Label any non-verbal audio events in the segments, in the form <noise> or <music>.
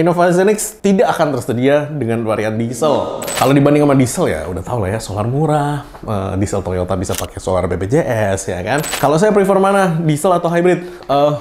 Innova Zenix tidak akan tersedia dengan varian diesel. Kalau dibanding sama diesel ya, udah tau lah ya, solar murah, eh, diesel Toyota bisa pakai solar BPJS, ya kan? Kalau saya prefer mana, diesel atau hybrid? Uh,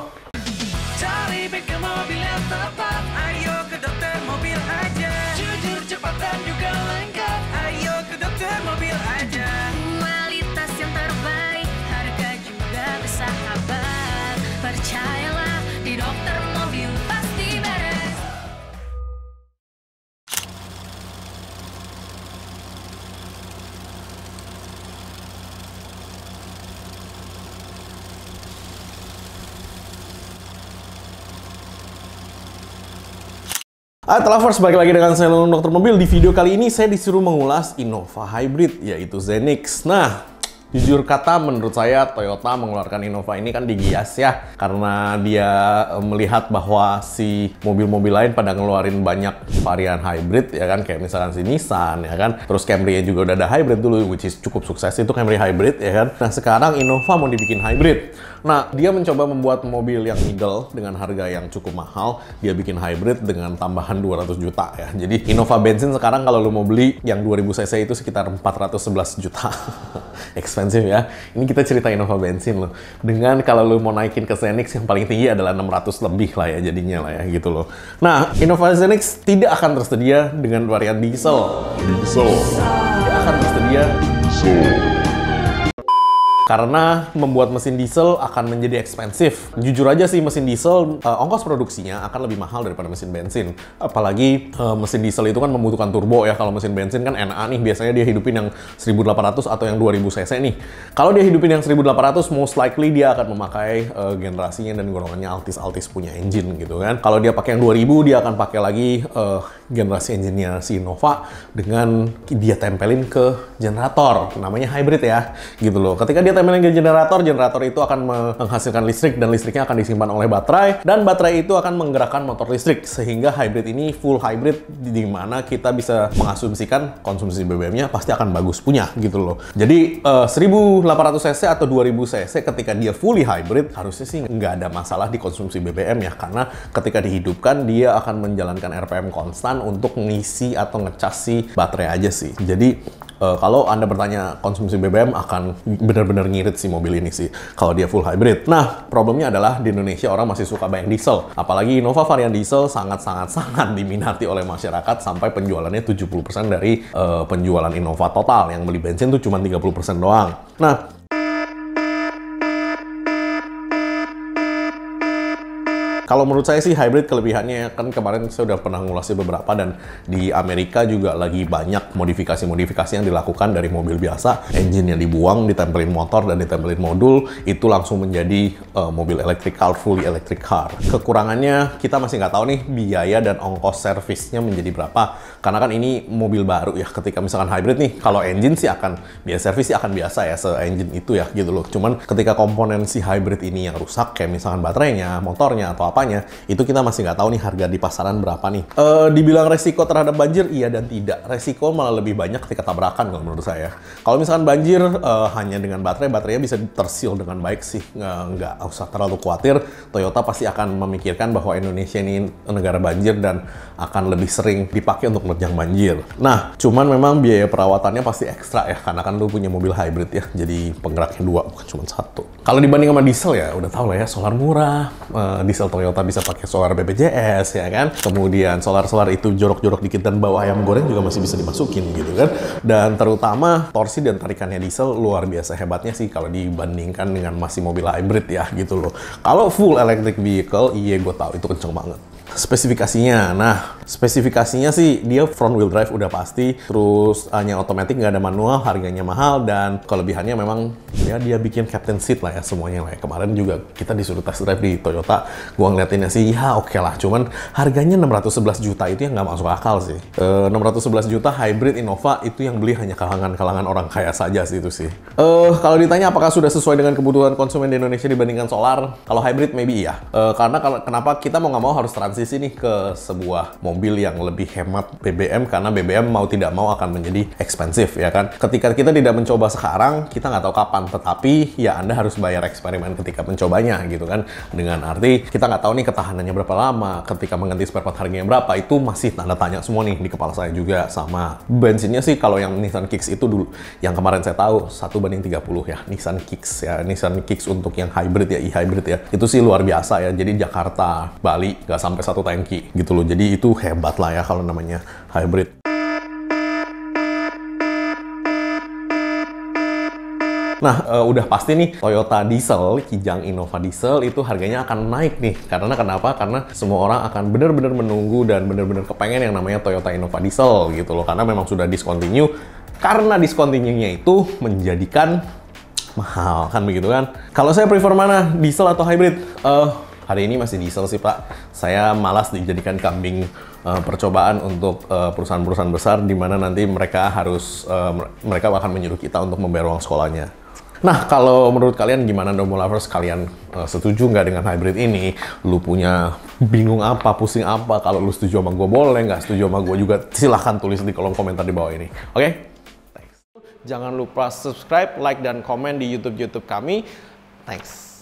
Ah, Lovers, balik lagi dengan saya Dokter Mobil. Di video kali ini saya disuruh mengulas Innova Hybrid, yaitu Zenix. Nah, Jujur kata menurut saya Toyota mengeluarkan Innova ini kan digias ya karena dia eh, melihat bahwa si mobil-mobil lain pada ngeluarin banyak varian hybrid ya kan kayak misalkan si Nissan ya kan terus Camry juga udah ada hybrid dulu which is cukup sukses itu Camry hybrid ya kan nah sekarang Innova mau dibikin hybrid nah dia mencoba membuat mobil yang middle dengan harga yang cukup mahal dia bikin hybrid dengan tambahan 200 juta ya jadi Innova bensin sekarang kalau lo mau beli yang 2000 cc itu sekitar 411 juta <laughs> expensive ekspensif ya. Ini kita cerita Innova bensin loh. Dengan kalau lu mau naikin ke Xenix yang paling tinggi adalah 600 lebih lah ya jadinya lah ya gitu loh. Nah, Innova Xenix tidak akan tersedia dengan varian diesel. Diesel. Tidak akan tersedia. Diesel karena membuat mesin diesel akan menjadi ekspensif. Jujur aja sih mesin diesel uh, ongkos produksinya akan lebih mahal daripada mesin bensin. Apalagi uh, mesin diesel itu kan membutuhkan turbo ya. Kalau mesin bensin kan NA nih biasanya dia hidupin yang 1800 atau yang 2000 cc nih. Kalau dia hidupin yang 1800 most likely dia akan memakai uh, generasinya dan golongannya altis-altis punya engine gitu kan. Kalau dia pakai yang 2000 dia akan pakai lagi generasi engine-nya si Nova dengan dia tempelin ke generator namanya hybrid ya gitu loh. Ketika dia ketika time generator, generator itu akan menghasilkan listrik dan listriknya akan disimpan oleh baterai dan baterai itu akan menggerakkan motor listrik sehingga hybrid ini full hybrid di mana kita bisa mengasumsikan konsumsi BBM-nya pasti akan bagus punya gitu loh. Jadi uh, eh, 1800 cc atau 2000 cc ketika dia fully hybrid harusnya sih nggak ada masalah di konsumsi BBM ya karena ketika dihidupkan dia akan menjalankan RPM konstan untuk ngisi atau ngecas si baterai aja sih. Jadi uh, kalau Anda bertanya konsumsi BBM akan benar-benar ngirit si mobil ini sih kalau dia full hybrid. Nah, problemnya adalah di Indonesia orang masih suka banyak diesel. Apalagi Innova varian diesel sangat-sangat-sangat <laughs> diminati oleh masyarakat sampai penjualannya 70% dari uh, penjualan Innova total yang beli bensin tuh cuma 30% doang. Nah, kalau menurut saya sih hybrid kelebihannya kan kemarin saya sudah pernah ngulasi beberapa dan di Amerika juga lagi banyak modifikasi-modifikasi yang dilakukan dari mobil biasa, engine yang dibuang, ditempelin motor dan ditempelin modul, itu langsung menjadi uh, mobil electric car, fully electric car. Kekurangannya kita masih nggak tahu nih biaya dan ongkos servisnya menjadi berapa, karena kan ini mobil baru ya. Ketika misalkan hybrid nih, kalau engine sih akan biaya servis sih akan biasa ya, se engine itu ya gitu loh. Cuman ketika komponen si hybrid ini yang rusak kayak misalkan baterainya, motornya atau apa berapanya, itu kita masih nggak tahu nih harga di pasaran berapa nih. E, dibilang resiko terhadap banjir, iya dan tidak. Resiko malah lebih banyak ketika tabrakan kalau menurut saya. Kalau misalkan banjir e, hanya dengan baterai, baterainya bisa tersil dengan baik sih. E, nggak usah terlalu khawatir, Toyota pasti akan memikirkan bahwa Indonesia ini negara banjir dan akan lebih sering dipakai untuk menerjang banjir. Nah, cuman memang biaya perawatannya pasti ekstra ya, karena kan lu punya mobil hybrid ya, jadi penggeraknya dua, bukan cuma satu. Kalau dibanding sama diesel ya, udah tau lah ya, solar murah, eh, diesel Toyota ternyata bisa pakai solar BPJS ya kan. Kemudian solar-solar itu jorok-jorok dikit dan bawa ayam goreng juga masih bisa dimasukin gitu kan. Dan terutama torsi dan tarikannya diesel luar biasa hebatnya sih kalau dibandingkan dengan masih mobil hybrid ya gitu loh. Kalau full electric vehicle, iya gue tahu itu kenceng banget spesifikasinya. Nah, Spesifikasinya sih dia front wheel drive udah pasti, terus hanya otomatis nggak ada manual, harganya mahal dan kelebihannya memang ya dia bikin captain seat lah ya semuanya lah ya. Kemarin juga kita disuruh test drive di Toyota, gua ngeliatinnya sih ya oke okay lah, cuman harganya 611 juta itu yang nggak masuk akal sih. E, eh, 611 juta hybrid Innova itu yang beli hanya kalangan-kalangan orang kaya saja sih itu sih. E, kalau ditanya apakah sudah sesuai dengan kebutuhan konsumen di Indonesia dibandingkan solar, kalau hybrid maybe iya. E, karena kenapa kita mau nggak mau harus transisi nih ke sebuah mobil mobil yang lebih hemat BBM karena BBM mau tidak mau akan menjadi ekspensif ya kan. Ketika kita tidak mencoba sekarang, kita nggak tahu kapan. Tetapi ya Anda harus bayar eksperimen ketika mencobanya gitu kan. Dengan arti kita nggak tahu nih ketahanannya berapa lama, ketika mengganti spare part harganya berapa, itu masih tanda tanya semua nih di kepala saya juga sama. Bensinnya sih kalau yang Nissan Kicks itu dulu, yang kemarin saya tahu satu banding 30 ya Nissan Kicks ya Nissan Kicks untuk yang hybrid ya e-hybrid ya itu sih luar biasa ya jadi Jakarta Bali nggak sampai satu tangki gitu loh jadi itu hebat lah ya kalau namanya hybrid. Nah, e, udah pasti nih Toyota Diesel, Kijang Innova Diesel itu harganya akan naik nih. Karena kenapa? Karena semua orang akan benar-benar menunggu dan benar-benar kepengen yang namanya Toyota Innova Diesel gitu loh. Karena memang sudah discontinue. Karena discontinue-nya itu menjadikan mahal kan begitu kan. Kalau saya prefer mana? Diesel atau hybrid? Eh Hari ini masih diesel sih Pak. Saya malas dijadikan kambing uh, percobaan untuk eh, perusahaan-perusahaan besar di mana nanti mereka harus uh, mereka akan menyuruh kita untuk membayar uang sekolahnya. Nah, kalau menurut kalian gimana Domo Lovers? Kalian uh, setuju nggak dengan hybrid ini? Lu punya bingung apa, pusing apa? Kalau lu setuju sama gue boleh, nggak setuju sama gue juga silahkan tulis di kolom komentar di bawah ini. Oke? Okay? Jangan lupa subscribe, like, dan komen di YouTube-YouTube kami. Thanks.